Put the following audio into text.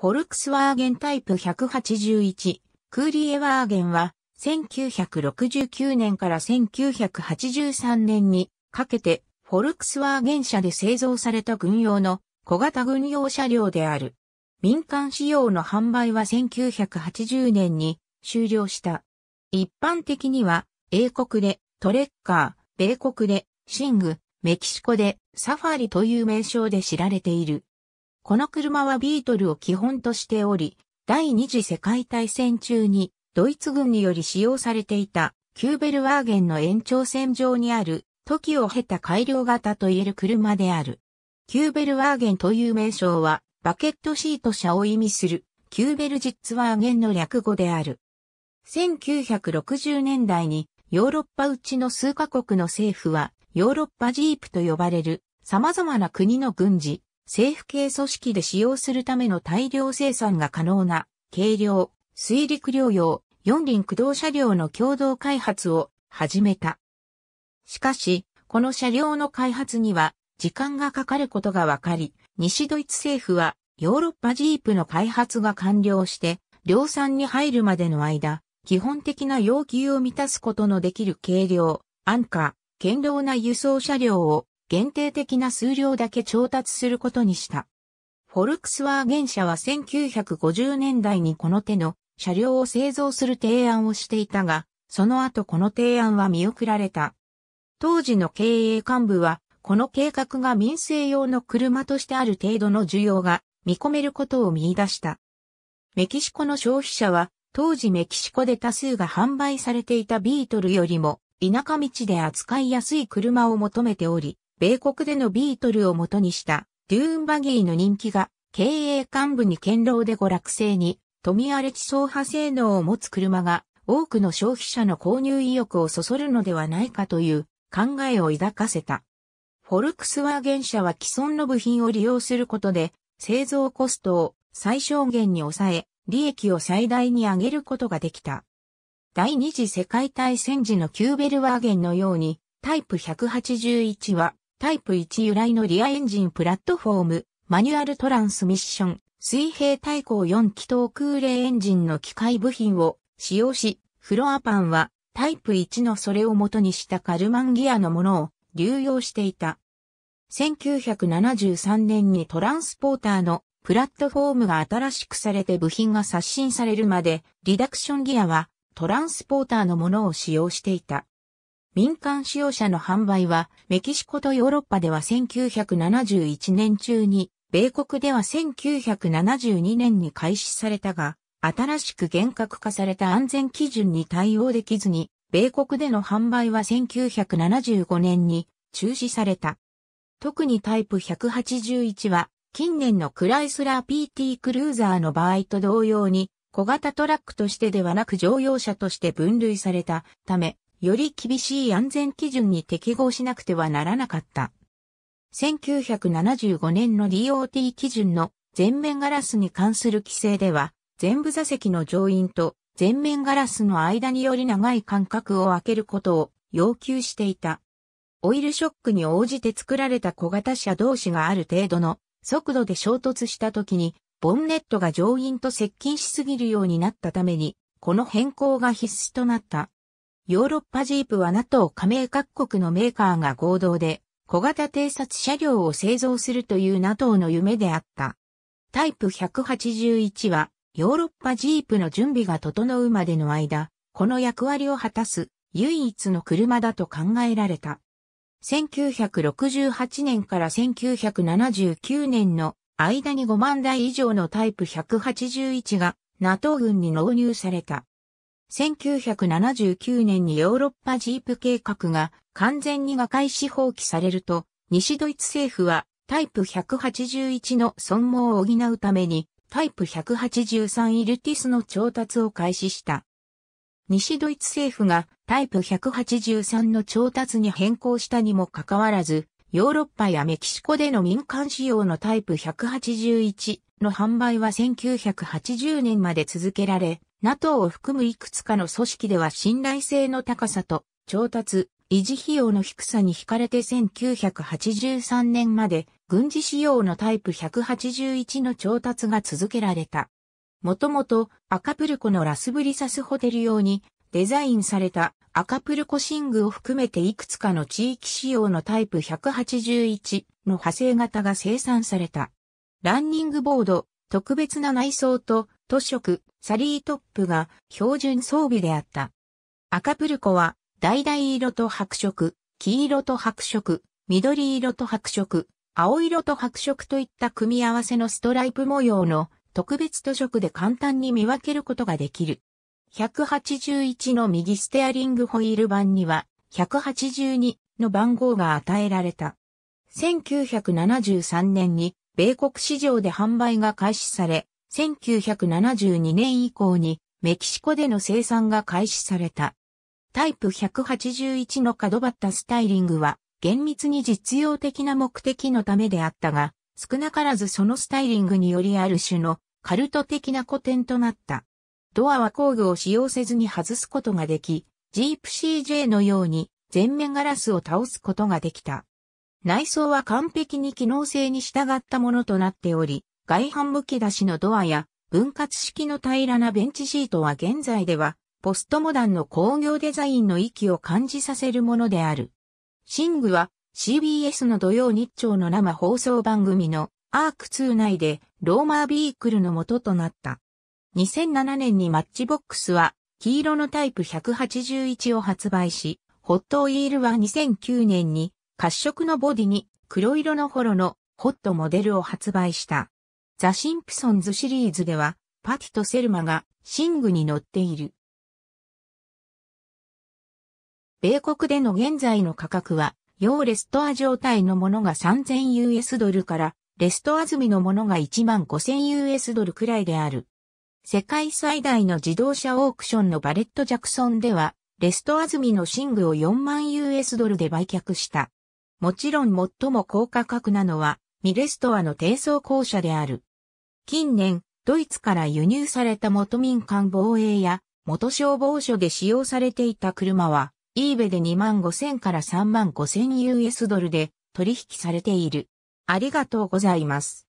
フォルクスワーゲンタイプ181、クーリエワーゲンは、1969年から1983年にかけて、フォルクスワーゲン社で製造された軍用の小型軍用車両である。民間仕様の販売は1980年に終了した。一般的には、英国でトレッカー、米国でシング、メキシコでサファリという名称で知られている。この車はビートルを基本としており、第二次世界大戦中にドイツ軍により使用されていたキューベルワーゲンの延長線上にある時を経た改良型といえる車である。キューベルワーゲンという名称はバケットシート車を意味するキューベルジッツワーゲンの略語である。1960年代にヨーロッパうちの数カ国の政府はヨーロッパジープと呼ばれる様々な国の軍事、政府系組織で使用するための大量生産が可能な、軽量、水陸両用、四輪駆動車両の共同開発を始めた。しかし、この車両の開発には時間がかかることがわかり、西ドイツ政府はヨーロッパジープの開発が完了して、量産に入るまでの間、基本的な要求を満たすことのできる軽量、安価、堅牢な輸送車両を限定的な数量だけ調達することにした。フォルクスワーゲン社は1950年代にこの手の車両を製造する提案をしていたが、その後この提案は見送られた。当時の経営幹部は、この計画が民生用の車としてある程度の需要が見込めることを見出した。メキシコの消費者は、当時メキシコで多数が販売されていたビートルよりも、田舎道で扱いやすい車を求めており、米国でのビートルを元にしたデューンバギーの人気が経営幹部に堅牢で娯楽性に富荒れ地層派性能を持つ車が多くの消費者の購入意欲をそそるのではないかという考えを抱かせた。フォルクスワーゲン社は既存の部品を利用することで製造コストを最小限に抑え利益を最大に上げることができた。第二次世界大戦時のキューベルワーゲンのようにタイプ181はタイプ1由来のリアエンジンプラットフォーム、マニュアルトランスミッション、水平対向4気筒空冷エンジンの機械部品を使用し、フロアパンはタイプ1のそれを元にしたカルマンギアのものを流用していた。1973年にトランスポーターのプラットフォームが新しくされて部品が刷新されるまで、リダクションギアはトランスポーターのものを使用していた。民間使用者の販売は、メキシコとヨーロッパでは1971年中に、米国では1972年に開始されたが、新しく厳格化された安全基準に対応できずに、米国での販売は1975年に中止された。特にタイプ181は、近年のクライスラー PT クルーザーの場合と同様に、小型トラックとしてではなく乗用車として分類されたため、より厳しい安全基準に適合しなくてはならなかった。1975年の DOT 基準の全面ガラスに関する規制では、全部座席の乗員と全面ガラスの間により長い間隔を空けることを要求していた。オイルショックに応じて作られた小型車同士がある程度の速度で衝突した時に、ボンネットが乗員と接近しすぎるようになったために、この変更が必須となった。ヨーロッパジープは NATO 加盟各国のメーカーが合同で小型偵察車両を製造するという NATO の夢であった。タイプ181はヨーロッパジープの準備が整うまでの間、この役割を果たす唯一の車だと考えられた。1968年から1979年の間に5万台以上のタイプ181が NATO 軍に納入された。1979年にヨーロッパジープ計画が完全に瓦解し放棄されると、西ドイツ政府はタイプ181の損耗を補うためにタイプ183イルティスの調達を開始した。西ドイツ政府がタイプ183の調達に変更したにもかかわらず、ヨーロッパやメキシコでの民間使用のタイプ181の販売は1980年まで続けられ、NATO を含むいくつかの組織では信頼性の高さと調達、維持費用の低さに惹かれて1983年まで軍事仕様のタイプ181の調達が続けられた。もともとアカプルコのラスブリサスホテル用にデザインされたアカプルコシングを含めていくつかの地域仕様のタイプ181の派生型が生産された。ランニングボード、特別な内装と塗色、サリートップが標準装備であった。赤プルコは、橙色と白色、黄色と白色、緑色と白色、青色と白色といった組み合わせのストライプ模様の特別図色で簡単に見分けることができる。181の右ステアリングホイール版には182の番号が与えられた。1973年に米国市場で販売が開始され、1972年以降にメキシコでの生産が開始された。タイプ181の角張ったスタイリングは厳密に実用的な目的のためであったが、少なからずそのスタイリングによりある種のカルト的な古典となった。ドアは工具を使用せずに外すことができ、ジープ CJ のように全面ガラスを倒すことができた。内装は完璧に機能性に従ったものとなっており、外反向き出しのドアや分割式の平らなベンチシートは現在ではポストモダンの工業デザインの域を感じさせるものである。シングは CBS の土曜日朝の生放送番組のアーク2内でローマービークルの元となった。2007年にマッチボックスは黄色のタイプ181を発売し、ホットウイールは2009年に褐色のボディに黒色のホロのホットモデルを発売した。ザ・シンプソンズシリーズでは、パティとセルマがシングに乗っている。米国での現在の価格は、要レストア状態のものが 3000US ドルから、レストア済みのものが 15000US ドルくらいである。世界最大の自動車オークションのバレット・ジャクソンでは、レストア済みのシングを4万 US ドルで売却した。もちろん最も高価格なのは、ミレストアの低層校舎である。近年、ドイツから輸入された元民間防衛や元消防署で使用されていた車は、イーベで2万5千から3万5千 US ドルで取引されている。ありがとうございます。